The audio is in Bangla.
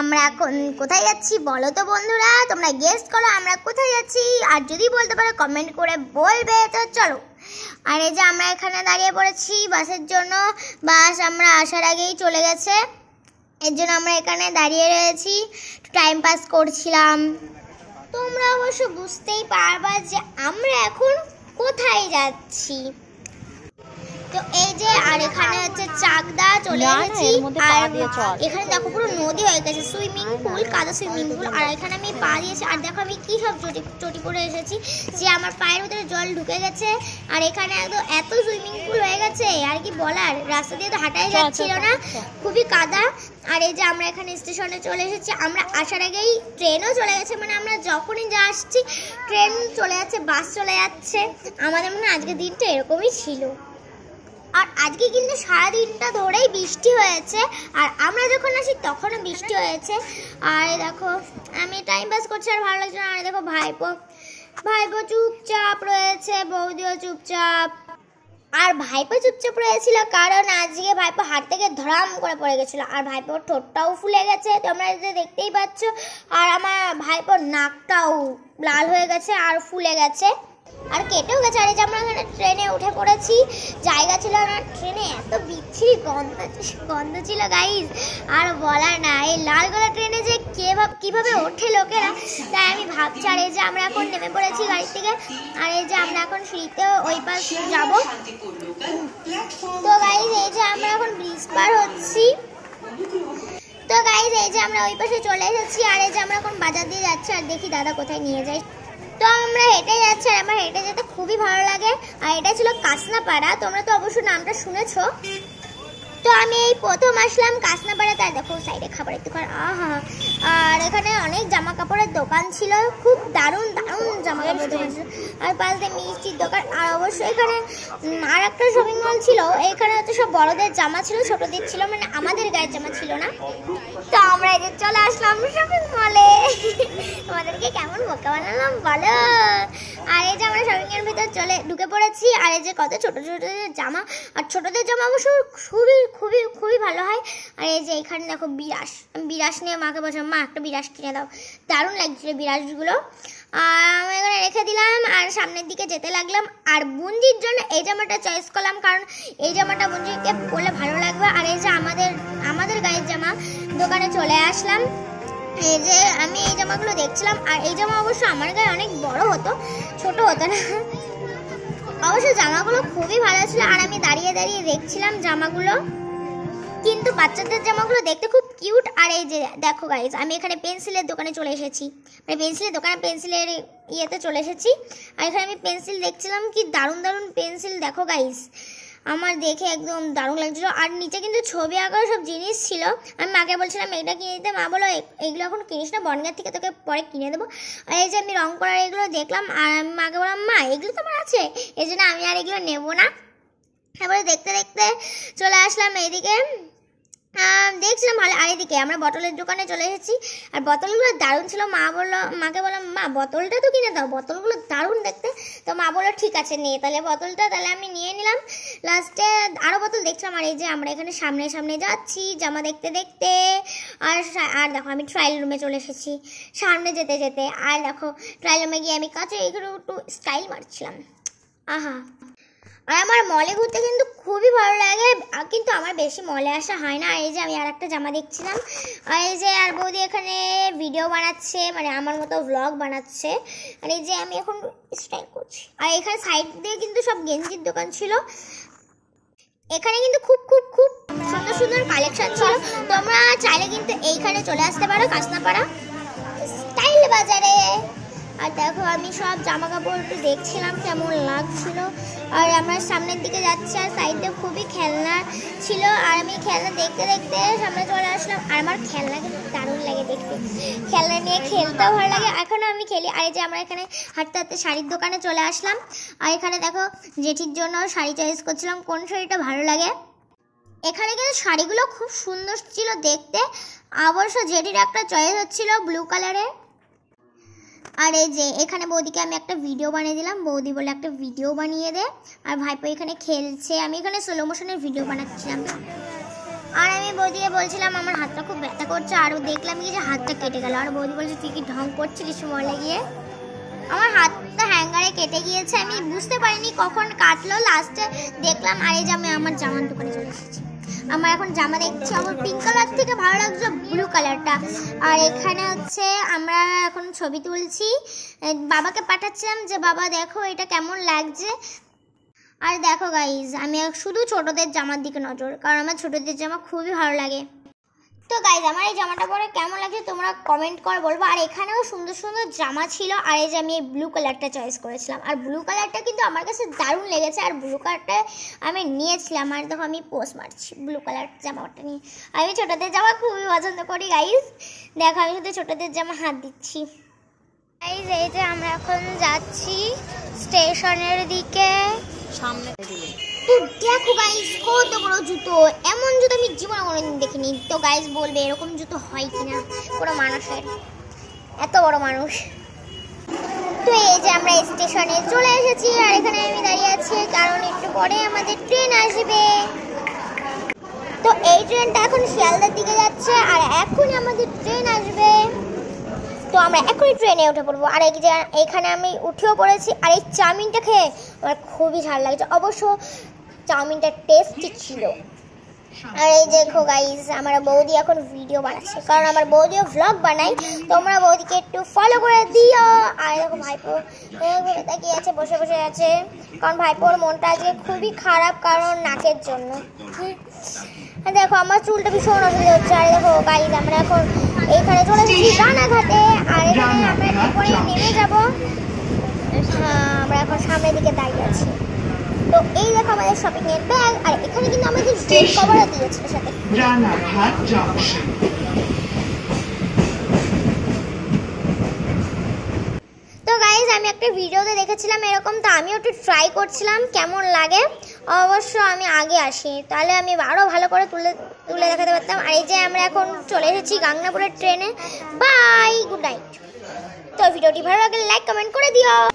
আমরা এখন কোথায় যাচ্ছি বলো তো বন্ধুরা তোমরা গেস্ট করো আমরা কোথায় যাচ্ছি আর যদি বলতে পারো কমেন্ট করে বলবে তো চলো আর এই যে আমরা এখানে দাঁড়িয়ে পড়েছি বাসের জন্য বাস আমরা আসার আগেই চলে গেছে এর জন্য আমরা এখানে দাঁড়িয়ে রয়েছি টাইম পাস করছিলাম তোমরা অবশ্য বুঝতেই পারবা যে আমরা এখন কোথায় যাচ্ছি তো এই যে আর এখানে হচ্ছে চাকদা চলে এখানে দেখো পুরো নদী হয়ে গেছে সুইমিং পুল কাদা সুইমিং পুল আর এখানে আমি পা দিয়েছি আর দেখো আমি কি সব চটি চটি এসেছি যে আমার পায়ের জল ঢুকে গেছে আর এখানে এত সুইমিং পুল হয়ে গেছে আর কি বলার রাস্তা দিয়ে তো হাঁটাই যাচ্ছিল না খুবই কাদা আর এই যে আমরা এখানে স্টেশনে চলে এসেছি আমরা আসার আগেই ট্রেনও চলে গেছে মানে আমরা যখনই যা আসছি ট্রেন চলে যাচ্ছে বাস চলে যাচ্ছে আমাদের মনে আজকে দিনটা এরকমই ছিল আর আজকে কিন্তু সারাদিনটা ধরেই বৃষ্টি হয়েছে আর আমরা যখন আসি তখনও বৃষ্টি হয়েছে আর দেখো আমি টাইম পাস করছি আর ভালো লাগছে না আর দেখো ভাইপো ভাইপো চুপচাপ রয়েছে বৌদিও চুপচাপ আর ভাইপো চুপচাপ রয়েছিল কারণ আজকে ভাইপো হাত থেকে ধরাম করে পড়ে গেছিলো আর ভাইপোর ঠোঁটটাও ফুলে গেছে তোমরা যে দেখতেই পাচ্ছ আর আমার ভাইপোর নাকটাও লাল হয়ে গেছে আর ফুলে গেছে আর কেটেও গেছে আর এই যে আমরা এখানে ট্রেনে উঠে পড়েছি জায়গা ছিল না ট্রেনে এত বিচ্ছিরি গন্ধ গন্ধ ছিল গাইজ আর বলার না এই লালগোলা ট্রেনে যে কে ভাব কীভাবে ওঠে লোকেরা তাই আমি ভাবছি আর এই যে আমরা এখন নেমে পড়েছি গাড়ি থেকে আর এই যে আমরা এখন ফ্রিতে ওই পাশ যাব তো গাইজ এই যে আমরা এখন ব্রিজ পার হচ্ছি তো গাইজ এই যে আমরা ওই পাশে চলে এসেছি আর এই যে আমরা এখন বাজার দিয়ে যাচ্ছি আর দেখি দাদা কোথায় নিয়ে যাই তো আমরা হেঁটে যাচ্ছি আর আমার হেঁটে যেতে খুবই ভালো লাগে আর এটা ছিল কাসনাপাড়া তোমরা তো অবশ্য নামটা শুনেছো তো আমি এই প্রথম আসলাম কাসনাপাড়া তাই দেখো সাইডে খাবারের দোকান হা আর এখানে অনেক জামা কাপড়ের দোকান ছিল খুব দারুণ দারুণ জামা কাপড়ের দোকান ছিল আর পাশে মিষ্টির দোকান আর অবশ্যই এখানে আর একটা শপিং মল ছিল এখানে হচ্ছে সব বড়দের জামা ছিল ছোটদের ছিল মানে আমাদের গায়ের জামা ছিল না তো আমরা এদের চলে আসলাম শপিং মলে তোমাদেরকে কেমন বোকা বানালাম বলো আর এই যে আমরা শপিং এর ভিতর চলে ঢুকে পড়েছি আর এই যে কত ছোট ছোটদের জামা আর ছোটদের জামা অবশ্য খুবই খুবই খুবই ভালো হয় আর এই যে এখানে দেখো বিরাস বিরাস নিয়ে মাকে বলছিলাম মা একটা বিরাস কিনে দাও দারুণ লাগছিল বিরাসগুলো আমি এখানে রেখে দিলাম আর সামনের দিকে যেতে লাগলাম আর বুঞ্জির জন্য এই জামাটা চয়েস করলাম কারণ এই জামাটা বুঞ্জিকে বলে ভালো লাগবে আর এই যে আমাদের আমাদের গায়ের জামা দোকানে চলে আসলাম এই যে আমি এই জামাগুলো দেখছিলাম আর এই জামা অবশ্য আমার গায়ে অনেক বড় হতো ছোট হতো না অবশ্য জামাগুলো খুবই ভালো ছিল আর আমি দাঁড়িয়ে দাঁড়িয়ে দেখছিলাম জামাগুলো কিন্তু বাচ্চাদের জামাগুলো দেখতে খুব কিউট আর এই যে দেখো গাইজ আমি এখানে পেন্সিলের দোকানে চলে এসেছি মানে পেন্সিলের দোকানে পেন্সিলের ইয়েতে চলে এসেছি আর এখানে আমি পেন্সিল দেখছিলাম কি দারুণ দারুণ পেন্সিল দেখো গাইজ আমার দেখে একদম দারুণ লাগছিলো আর নিচে কিন্তু ছবি আঁকার সব জিনিস ছিল আমি মাকে বলছিলাম এইটা কিনে দিতে মা বলো এইগুলো এখন কিনিস না বনগাঁ থেকে তোকে পরে কিনে দেবো আর এই যে আমি রং করার এগুলো দেখলাম আর আমি মাকে বললাম মা এগুলো তো আমার আছে এই জন্য আমি আর এগুলো নেবো না তারপরে দেখতে দেখতে চলে আসলাম এইদিকে দেখছিলাম ভালো আর এদিকে আমরা বটলের দোকানে চলে এসেছি আর বোতলগুলো দারুণ ছিল মা বললো মাকে বললাম মা বোতলটা তো কিনে দাও বোতলগুলো দারুণ দেখতে তো মা বললো ঠিক আছে নিয়ে তাহলে বোতলটা তাহলে আমি নিয়ে নিলাম লাস্টে আরও বোতল দেখছিলাম আর এই যে আমরা এখানে সামনে সামনে যাচ্ছি জামা দেখতে দেখতে আর আর দেখো আমি ট্রায়াল রুমে চলে এসেছি সামনে যেতে যেতে আর দেখো ট্রায়াল রুমে গিয়ে আমি কাছে এগুলো একটু স্টাইল মারছিলাম আহা আর আমার মলে ঘুরতে কিন্তু খুবই ভালো লাগে কিন্তু আমার বেশি মলে আসা হয় না এই যে আমি আর একটা জামা দেখছিলাম আর এই যে আর বৌদি এখানে ভিডিও বানাচ্ছে মানে আমার মতো ব্লগ বানাচ্ছে আর এই যে আমি এখন স্ট্রাইক করছি আর এখানে সাইড দিয়ে কিন্তু সব গেঞ্জির দোকান ছিল এখানে কিন্তু খুব খুব খুব সুন্দর সুন্দর কালেকশন ছিল তোমরা চাইলে কিন্তু এইখানে চলে আসতে পারো কাসনাপাড়া স্টাইল বাজারে আর দেখো আমি সব জামা কাপড় একটু দেখছিলাম কেমন লাগছিল আর আমার সামনের দিকে যাচ্ছে আর সাইডে খুবই খেলনা ছিল আর আমি খেলনা দেখতে দেখতে সামনে চলে আসলাম আর আমার খেলনা কিন্তু দারুণ লাগে দেখতে খেলনা নিয়ে খেলতেও ভালো লাগে এখনও আমি খেলি আর এই যে আমরা এখানে হাঁটতে হাঁটতে শাড়ির দোকানে চলে আসলাম আর এখানে দেখো জেঠির জন্য শাড়ি চয়েস করছিলাম কোন শাড়িটা ভালো লাগে এখানে কিন্তু শাড়িগুলো খুব সুন্দর ছিল দেখতে অবশ্য জেঠির একটা চয়েস হচ্ছিলো ব্লু কালারের আর এই যে এখানে বৌদিকে আমি একটা ভিডিও বানিয়ে দিলাম বৌদি বলে একটা ভিডিও বানিয়ে দে আর ভাইপো এখানে খেলছে আমি এখানে স্লো মোশনের ভিডিও বানাচ্ছিলাম আর আমি বৌদিকে বলছিলাম আমার হাতটা খুব ব্যথা করছে আরও দেখলাম কি যে হাতটা কেটে গেল আর বৌদি বলছে তুই কি ঢং করছিলিস মলে গিয়ে আমার হাতটা হ্যাঙ্গারে কেটে গিয়েছে আমি বুঝতে পারিনি কখন কাটলো লাস্টে দেখলাম আরে যে আমি আমার জামার দোকানে চলে এসেছি আমার এখন জামা দেখছি আমার পিঙ্ক কালার থেকে ভালো লাগছে ব্লু কালারটা আর এখানে হচ্ছে আমরা এখন ছবি তুলছি বাবাকে পাঠাচ্ছিলাম যে বাবা দেখো এটা কেমন লাগছে আর দেখো গাইজ আমি শুধু ছোটদের জামার দিকে নজর কারণ আমার ছোটদের জামা খুবই ভালো লাগে তো গাইজ আমার এই জামাটা পরে কেমন লাগছে তোমরা কমেন্ট করে বলবো আর এখানেও সুন্দর সুন্দর জামা ছিল আর এই যে আমি এই ব্লু কালারটা চয়েস করেছিলাম আর ব্লু কালারটা কিন্তু আমার কাছে দারুণ লেগেছে আর ব্লু কালারটা আমি নিয়েছিলাম আর দেখো আমি পোস্ট মারছি ব্লু কালার জামাটা নিয়ে আমি ছোটোদের জামা খুবই পছন্দ করি গাইজ দেখো আমি শুধু ছোটোদের জামা হাত দিচ্ছি গাইজ এই যে আমরা এখন যাচ্ছি স্টেশনের দিকে সামনে তো দেখো গাইজ কত বড় জুতো এমন জুতো আমি কিনি তো গাইজ বলবে এরকম জুতো হয় কিনা কোনো মানুষের এত বড় মানুষ তো এই যে আমরা স্টেশনে চলে এসেছি আর এখানে আমি দাঁড়িয়ে আছি কারণ একটু পরে আমাদের ট্রেন আসবে তো এই ট্রেনটা এখন শিয়ালদার দিকে যাচ্ছে আর এখন আমাদের ট্রেন আসবে তো আমরা এখনই ট্রেনে উঠে পড়বো আর এখানে আমি উঠেও পড়েছি আর এই চাউমিনটা খেয়ে আমার খুবই ভালো লাগছে অবশ্য চাউমিনটা টেস্টি ছিল আর এই দেখো গাইজ আমার বৌদি এখন ভিডিও বানাচ্ছে কারণ আমার বৌদিও ভ্লগ বানাই তোমরা বৌদিকে একটু ফলো করে দিও আর দেখো ভাইপো ভেবে তাকিয়ে আছে বসে বসে আছে কারণ ভাইপোর মনটা আজকে খুবই খারাপ কারণ নাকের জন্য দেখো আমার চুলটা ভীষণ অসুবিধা হচ্ছে আর দেখো গাইজ আমরা এখন এইখানে চলে এসেছি রানাঘাটে আর এখানে আমরা নেমে যাবো হ্যাঁ, আমরা এখন সামনের দিকে দাঁড়িয়ে আছি আমাদের শপিং এর ব্যাগ আর এখানে কিন্তু আমাদের বেড কভারও দিয়েছিল সাথে রানাঘাট জংশন আমি একটা ভিডিওতে দেখেছিলাম এরকম তো আমিও একটু ট্রাই করছিলাম কেমন লাগে অবশ্য আমি আগে আসি তাহলে আমি আরও ভালো করে তুলে তুলে দেখাতে পারতাম আর এই যে আমরা এখন চলে এসেছি গাংনাপুরের ট্রেনে বাই গুড নাইট তো ভিডিওটি ভালো লাগলে লাইক কমেন্ট করে দিও